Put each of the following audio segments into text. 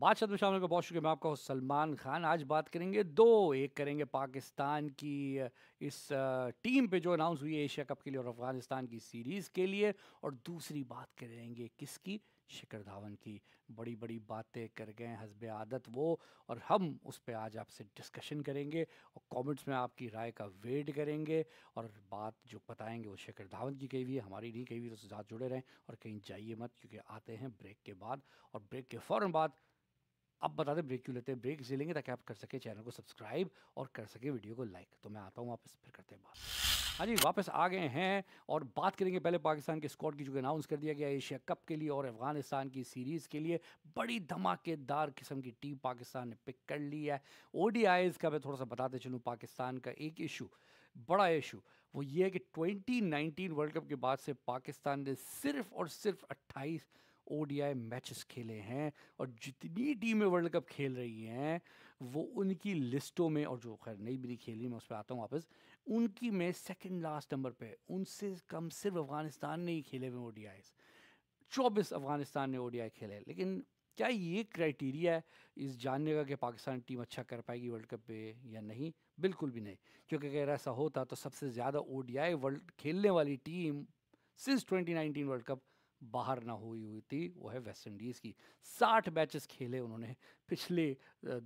बादशाह में शामिल का बहुत शुक्रिया मैं आपका सलमान खान आज बात करेंगे दो एक करेंगे पाकिस्तान की इस टीम पे जो अनाउंस हुई है एशिया कप के लिए और अफगानिस्तान की सीरीज़ के लिए और दूसरी बात करेंगे किसकी शिखर धावन की बड़ी बड़ी बातें कर गए हसब आदत वो और हम उस पर आज आपसे डिस्कशन करेंगे और कमेंट्स में आपकी राय का वेट करेंगे और बात जो बताएंगे वो शिखर धावन की कही हुई है हमारी नहीं कही हुई तो साथ जुड़े रहें और कहीं जाइए मत क्योंकि आते हैं ब्रेक के बाद और ब्रेक के फ़ौर बाद अब बता दें ब्रेक क्यों लेते हैं ब्रेक इसे लेंगे ताकि आप कर सके चैनल को सब्सक्राइब और कर सके वीडियो को लाइक तो मैं आता हूँ वापस फिर करते हैं बात हाँ जी वापस आ गए हैं और बात करेंगे पहले पाकिस्तान के स्कॉट की जो अनाउंस कर दिया गया एशिया कप के लिए और अफगानिस्तान की सीरीज़ के लिए बड़ी धमाकेदार किस्म की टीम पाकिस्तान ने पिक कर ली है ओ का मैं थोड़ा सा बताते चलूँ पाकिस्तान का एक इशू बड़ा इशू वो ये है कि 2019 वर्ल्ड कप के बाद से पाकिस्तान ने सिर्फ और सिर्फ अट्ठाईस ओडीआई मैचेस खेले हैं और जितनी टीमें वर्ल्ड कप खेल रही हैं वो उनकी लिस्टों में और जो खैर नई मेरी खेली मैं उस पर आता हूँ वापस उनकी में सेकंड लास्ट नंबर पे उनसे कम सिर्फ अफगानिस्तान ने ही खेले हुए ओ आई चौबीस अफगानिस्तान ने ओ खेले लेकिन क्या ये क्राइटेरिया है इस जानने का कि पाकिस्तान टीम अच्छा कर पाएगी वर्ल्ड कप पे या नहीं बिल्कुल भी नहीं क्योंकि अगर ऐसा होता तो सबसे ज़्यादा ओ वर्ल्ड खेलने वाली टीम सिंस 2019 वर्ल्ड कप बाहर ना हुई हुई थी वो है वेस्ट इंडीज़ की साठ मैचेस खेले उन्होंने पिछले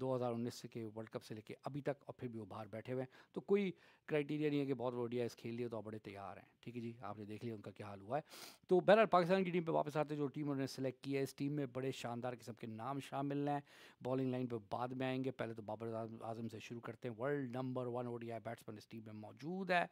2019 के वर्ल्ड कप से लेके अभी तक और फिर भी वो बाहर बैठे हुए हैं तो कोई क्राइटेरिया नहीं है कि बहुत ओडिया इस खेल लिए तो आप बड़े तैयार हैं ठीक है जी आपने देख लिया उनका क्या हाल हुआ है तो बहरहाल पाकिस्तान की टीम पर वापस आते जो टीम उन्होंने सेलेक्ट की है इस टीम में बड़े शानदार किस्म के नाम शामिल हैं बॉलिंग लाइन पर बाद में आएंगे पहले तो बाबर आजम से शुरू करते हैं वर्ल्ड नंबर वन ओ बैट्समैन इस टीम में मौजूद है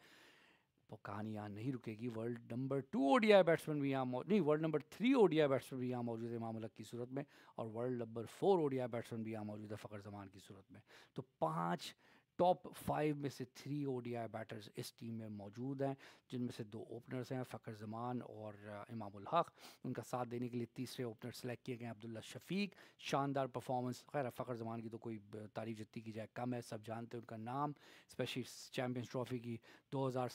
वो कहानी यहाँ नहीं रुकेगी world number two ODI batsman भी यहाँ नहीं world number three ODI batsman भी यहाँ मौजूद है मामलक की सूरत में और world number four ODI batsman भी यहाँ मौजूद है फ़खर जमान की सूरत में तो पाँच टॉप फाइव में से थ्री ओडीआई बैटर्स इस टीम में मौजूद हैं जिनमें से दो ओपनर्स हैं फ़खर जमान और इमामुल हक उनका साथ देने के लिए तीसरे ओपनर सेलेक्ट किए गए अब्दुल्ला शफीक शानदार परफॉर्मेंस खैर फ़खर जमान की तो कोई तारीफ जितनी की जाए कम है सब जानते हैं उनका नाम स्पेशली चैम्पियंस ट्रॉफी की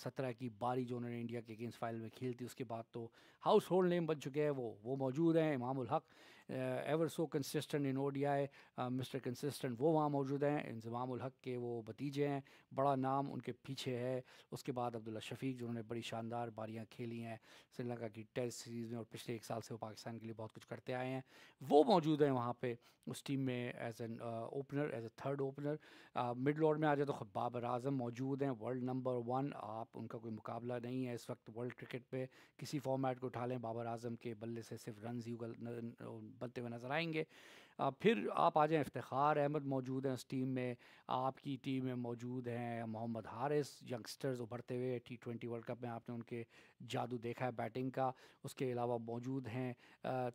सत्रह की बारी जो उन्होंने इंडिया के अगेंस्ट फाइनल में खेलती थी उसके बाद तो हाउस होल्ड नेम बन चुके हैं वो वो मौजूद हैं Imam-ul Haq ever so consistent in ODI mister consistent वो वहाँ मौजूद हैं इंजमाम हक के वो भतीजे हैं बड़ा नाम उनके पीछे है उसके बाद अब्दुल्ला शफीक जिन्होंने बड़ी शानदार बारियाँ खेली हैं श्रीलंका की टेस्ट सीरीज़ में और पिछले एक साल से वो पाकिस्तान के लिए बहुत कुछ करते आए हैं वो मौजूद हैं वहाँ पर उस टीम में as an opener as a third opener middle order में आ जाए तो बाबर आजम मौजूद हैं वर्ल्ड नंबर वन आप उनका कोई मुकाबला नहीं है इस वक्त वर्ल्ड क्रिकेट पे किसी फॉर्मेट को उठा लें बाबर आजम के बल्ले से सिर्फ रन ही बनते हुए नजर आएंगे फिर आप आ जाएँ इफ्तार अहमद मौजूद हैं उस टीम में आपकी टीम में मौजूद हैं मोहम्मद हारिस यंगस्टर्स उभरते हुए टी ट्वेंटी वर्ल्ड कप में आपने उनके जादू देखा है बैटिंग का उसके अलावा मौजूद हैं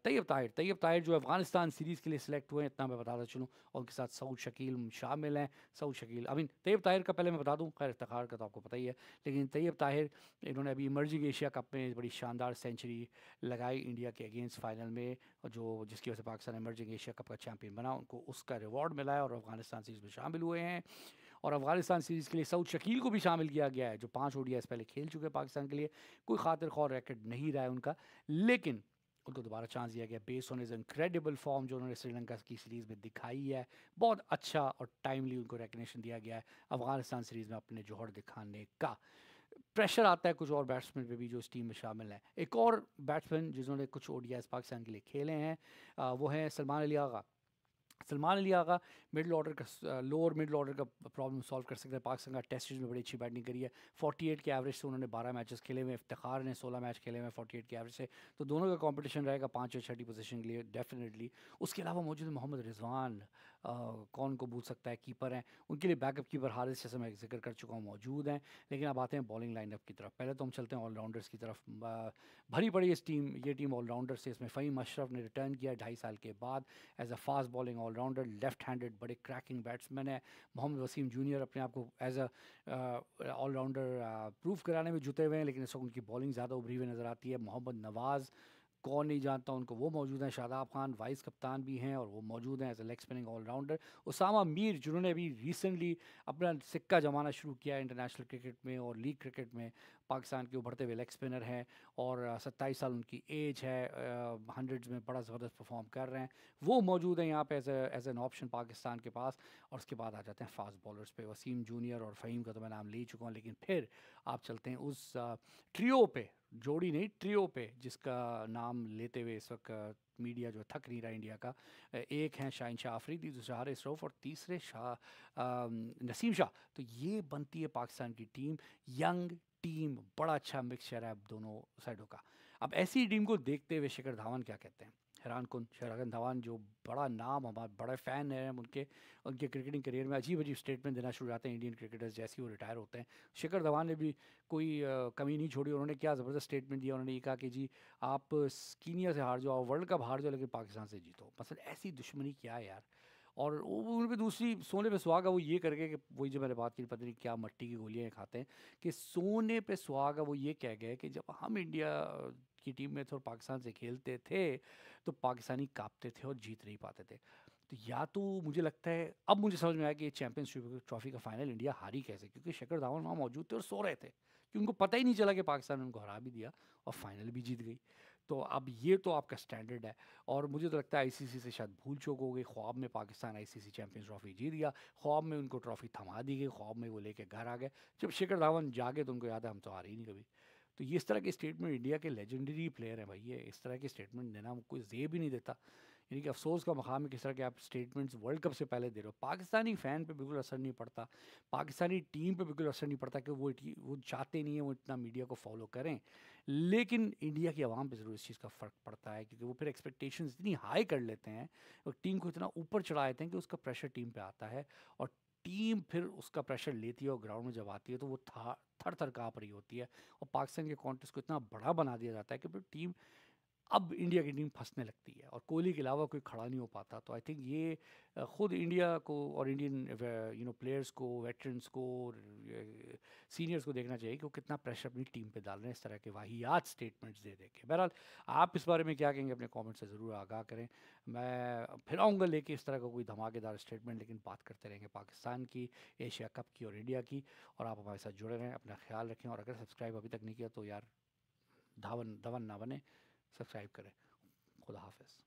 तैयब ताहिर तैयब ताहिर जो अफगानिस्तान सीरीज़ के लिए सिलेक्ट हुए हैं इतना मैं बताता चलूँ और उनके साथ सऊद शकील शामिल हैं सऊद शकील आई मीन तैयब ताहिर का पहले मैं बता दूँ खैर इफ्तार का तो आपको पता ही है लेकिन तैयब ताहिर इन्होंने अभी इमर्जिंग एशिया कप में बड़ी शानदार सेंचुरी लगाई इंडिया के अगेंस्ट फाइनल में जो जिसकी वजह से पाकिस्तान इमर्जिंग एशिया कप का चैंपियन बना उनको उसका रिवॉर्ड मिला है और अफगानिस्तान सीरीज़ में शामिल हुए हैं और अफगानिस्तान सीरीज़ के लिए सऊद शकील को भी शामिल किया गया है जो पाँच ओ पहले खेल चुके हैं पाकिस्तान के लिए कोई खातिर खौर रैकेट नहीं रहा है उनका लेकिन उनको दोबारा चांस दिया गया based on is incredible form जो उन्होंने श्रीलंका की सीरीज़ में दिखाई है बहुत अच्छा और टाइमली उनको रेकग्नेशन दिया गया है अफगानिस्तान सीरीज़ में अपने जोहर दिखाने का प्रेशर आता है कुछ और बैट्समैन पे भी जो इस टीम में शामिल है एक और बैट्समैन जिन्होंने कुछ ओडिया पाकिस्तान के लिए खेले हैं वो हैं सलमान अली आगा सलमान अली आगा मिडल ऑर्डर का लोअर मिडल ऑर्डर का प्रॉब्लम सॉल्व कर सकते हैं पाकिस्तान का टेस्ट सीरीज में बड़ी अच्छी बैटिंग करी है 48 के एवरेज से उन्होंने 12 मैचेस खेले हुए इफ्तार ने 16 मैच खेले हुए एट के एवरेज से तो दोनों का कंपटीशन रहेगा पाँच और छठी पोजीशन के लिए डेफिनेटली उसके अलावा मौजूद मोहम्मद रिजवान कौन को बूल सकता है कीपर हैं उनके लिए बैकअप कीपर हारिस जैसे मैं जिक्र कर चुका हूँ मौजूद हैं लेकिन अब आते हैं बॉलिंग लाइनअप की तरफ पहले तो हम चलते हैं ऑलराउंडर्स की तरफ भरी पड़ी इस टीम ये टीम ऑलराउंडर से इसमें फ़हीम अशरफ ने रिटर्न किया ढाई साल के बाद as a fast bowling allrounder left handed बड़े क्रैकिंग बैट्समैन है मोहम्मद वसीम जूनियर अपने आप को एज अ ऑलराउंडर प्रूफ कराने में जुटे हुए हैं लेकिन इस वक्त उनकी बॉलिंग ज़्यादा उभरी हुई नज़र आती है मोहम्मद नवाज़ कौन नहीं जानता उनको वो मौजूद हैं शादाब खान वाइस कप्तान भी हैं और वो मौजूद हैं as a leg spinning allrounder Usama Mir जिन्होंने अभी रिसेंटली अपना सिक्का जमाना शुरू किया है इंटरनेशनल क्रिकेट में और लीग क्रिकेट में पाकिस्तान के उभरते हुए लेग स्पिनर हैं और सत्ताईस साल उनकी एज है हंड्रेड्स में बड़ा ज़बरदस्त परफॉर्म कर रहे हैं वो मौजूद हैं यहाँ पे as as an option Pakistan के पास और उसके बाद आ जाते हैं फास्ट बॉलर्स पे वसीम जूनियर और फ़हीम का तो मैं नाम ले चुका हूँ लेकिन फिर आप चलते हैं उस ट्रियो पे जोड़ी नहीं ट्रियो पे जिसका नाम लेते हुए इस वक्त मीडिया जो थक नहीं रहा इंडिया का एक हैं शाहिन शाह आफरीदी दूसरा हारे रऊफ और तीसरे शाह नसीम शाह तो ये बनती है पाकिस्तान की टीम यंग टीम बड़ा अच्छा मिक्सचर है अब दोनों साइडों का अब ऐसी टीम को देखते हुए शिखर धवन क्या कहते हैं हैरान कन शरागन धवन जो बड़ा नाम हमारे बड़े फ़ैन हैं उनके उनके क्रिकेटिंग करियर में अजीब अजीब स्टेटमेंट देना शुरू जाते हैं इंडियन क्रिकेटर्स जैसे वो रिटायर होते हैं शिखर धवन ने भी कोई कमी नहीं छोड़ी उन्होंने क्या ज़बरदस्त स्टेटमेंट दिया उन्होंने ये कहा कि जी आप कीनिया से हार जाओ वर्ल्ड कप हार जाओ लेकिन पाकिस्तान से जीतो मतलब ऐसी दुश्मनी क्या है यार और उन पर दूसरी सोने पे सुहाग है वो ये करके कि वही जो मैंने बात की पता नहीं क्या मट्टी की गोलियाँ खाते हैं कि सोने पे सुहाग है वो ये कह गए कि जब हम इंडिया की टीम में थे और पाकिस्तान से खेलते थे तो पाकिस्तानी कांपते थे और जीत नहीं पाते थे तो या तो मुझे लगता है अब मुझे समझ में आया कि चैम्पियनशिप ट्रॉफी का फाइनल इंडिया हारी कैसे क्योंकि शेखर धावन वहाँ मौजूद थे और सो रहे थे कि उनको पता ही नहीं चला कि पाकिस्तान ने उनको हरा भी दिया और फाइनल भी जीत गई तो अब ये तो आपका स्टैंडर्ड है और मुझे तो लगता है आईसीसी से शायद भूल चूक हो गई ख्वाब में पाकिस्तान आईसीसी चैंपियंस ट्रॉफी जीत गया ख्वाब में उनको ट्रॉफी थमा दी गई ख्वाब में वो लेके घर आ गए जब शिखर धावन जागे तो उनको याद है हम तो आ ही नहीं कभी तो ये इस तरह के स्टेटमेंट इंडिया के लेजेंडरी प्लेयर हैं भाई ये इस तरह के स्टेटमेंट देना कोई जेब भी नहीं देता यानी कि अफसोस का मकाम है किस तरह के आप स्टेटमेंट्स वर्ल्ड कप से पहले दे रहे हो पाकिस्तानी फ़ैन पे बिल्कुल असर नहीं पड़ता पाकिस्तानी टीम पे बिल्कुल असर नहीं पड़ता कि वो वो चाहते नहीं हैं वो इतना मीडिया को फॉलो करें लेकिन इंडिया की आवाम पर ज़रूर इस चीज़ का फ़र्क पड़ता है क्योंकि वो फिर एक्सपेक्टेशन इतनी हाई कर लेते हैं और टीम को इतना ऊपर चढ़ा देते हैं कि उसका प्रेशर टीम पर आता है और टीम फिर उसका प्रेशर लेती है और ग्राउंड में जब आती है तो वो था थर थर काँप रही होती है और पाकिस्तान के कॉन्टेस्ट को इतना बड़ा बना दिया जाता है कि फिर टीम अब इंडिया की टीम फंसने लगती है और कोहली के अलावा कोई खड़ा नहीं हो पाता तो आई थिंक ये ख़ुद इंडिया को और इंडियन यू नो प्लेयर्स को वेटरन्स को सीनियर्स को देखना चाहिए कि वो कितना प्रेशर अपनी टीम पे डाल रहे हैं इस तरह के वाहियात स्टेटमेंट्स दे दे के बहरहाल आप इस बारे में क्या कहेंगे अपने कॉमेंट से ज़रूर आगाह करें मैं फिर आऊँगा लेके इस तरह का को कोई धमाकेदार स्टेटमेंट लेकिन बात करते रहेंगे पाकिस्तान की एशिया कप की और इंडिया की और आप हमारे साथ जुड़े रहें अपना ख्याल रखें और अगर सब्सक्राइब अभी तक नहीं किया तो यार धावन धवन ना बने सब्सक्राइब करें खुदा हाफिज़